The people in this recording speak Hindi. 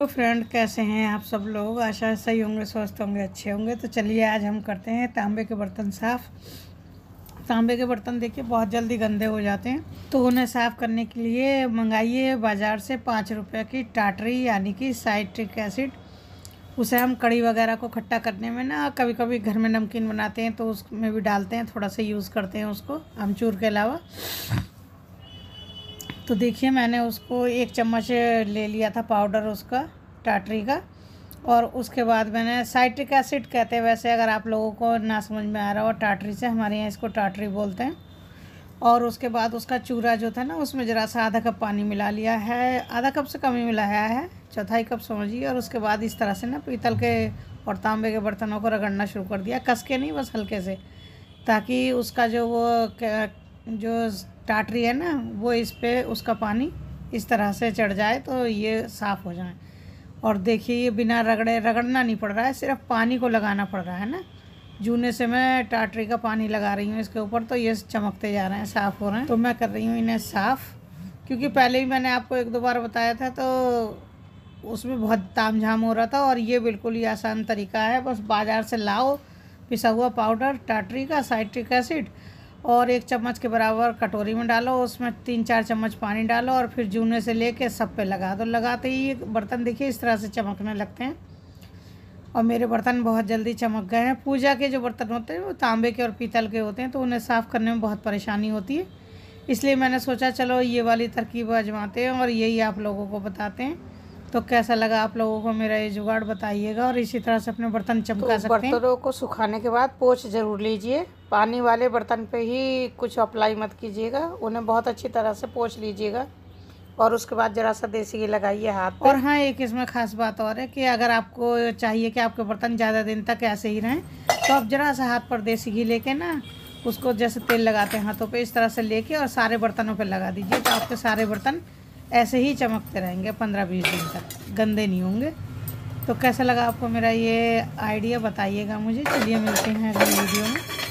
तो फ्रेंड कैसे हैं आप सब लोग आशा सही होंगे स्वस्थ होंगे अच्छे होंगे तो चलिए आज हम करते हैं तांबे के बर्तन साफ़ तांबे के बर्तन देखिए बहुत जल्दी गंदे हो जाते हैं तो उन्हें साफ़ करने के लिए मंगाइए बाज़ार से पाँच रुपये की टाटरी यानी कि साइट्रिक एसिड उसे हम कड़ी वगैरह को खट्टा करने में ना कभी कभी घर में नमकीन बनाते हैं तो उसमें भी डालते हैं थोड़ा सा यूज़ करते हैं उसको अमचूर के अलावा तो देखिए मैंने उसको एक चम्मच ले लिया था पाउडर उसका टाटरी का और उसके बाद मैंने साइट्रिक एसिड कहते हैं वैसे अगर आप लोगों को ना समझ में आ रहा हो टाटरी से हमारे यहाँ इसको टाटरी बोलते हैं और उसके बाद उसका चूरा जो था ना उसमें ज़रा सा आधा कप पानी मिला लिया है आधा कप से कम ही मिलाया है चौथाई कप समझिए और उसके बाद इस तरह से ना पीतल के और तांबे के बर्तनों को रगड़ना शुरू कर दिया कस के नहीं बस हल्के से ताकि उसका जो वो जो टाटरी है ना वो इस पर उसका पानी इस तरह से चढ़ जाए तो ये साफ़ हो जाए और देखिए ये बिना रगड़े रगड़ना नहीं पड़ रहा है सिर्फ पानी को लगाना पड़ रहा है ना जूने से मैं टाटरी का पानी लगा रही हूँ इसके ऊपर तो ये चमकते जा रहे हैं साफ़ हो रहे हैं तो मैं कर रही हूँ इन्हें साफ़ क्योंकि पहले ही मैंने आपको एक दो बार बताया था तो उसमें बहुत ताम झाम हो रहा था और ये बिल्कुल ही आसान तरीका है बस बाज़ार से लाओ पिसा हुआ पाउडर टाटरी का साइट्रिक एसिड और एक चम्मच के बराबर कटोरी में डालो उसमें तीन चार चम्मच पानी डालो और फिर जूने से ले सब पे लगा दो लगाते ही बर्तन देखिए इस तरह से चमकने लगते हैं और मेरे बर्तन बहुत जल्दी चमक गए हैं पूजा के जो बर्तन होते हैं वो तांबे के और पीतल के होते हैं तो उन्हें साफ़ करने में बहुत परेशानी होती है इसलिए मैंने सोचा चलो ये वाली तरकीब आजमाते हैं और यही आप लोगों को बताते हैं तो कैसा लगा आप लोगों को मेरा ये जुगाड़ बताइएगा और इसी तरह से अपने बर्तन तो चमका तो सकते हैं बर्तनों को सुखाने के बाद पोछ जरूर लीजिए पानी वाले बर्तन पे ही कुछ अप्लाई मत कीजिएगा उन्हें बहुत अच्छी तरह से पोछ लीजिएगा और उसके बाद ज़रा सा देसी घी लगाइए हाथ और हाँ एक इसमें ख़ास बात और है कि अगर आपको चाहिए कि आपके बर्तन ज़्यादा दिन तक ऐसे ही रहें तो आप ज़रा सा हाथ पर देसी घी लेके ना उसको जैसे तेल लगाते हैं हाथों पे इस तरह से लेके और सारे बर्तनों पे लगा दीजिए तो आपके सारे बर्तन ऐसे ही चमकते रहेंगे पंद्रह बीस दिन तक गंदे नहीं होंगे तो कैसा लगा आपको मेरा ये आइडिया बताइएगा मुझे चलिए मिलते हैं अगले वीडियो में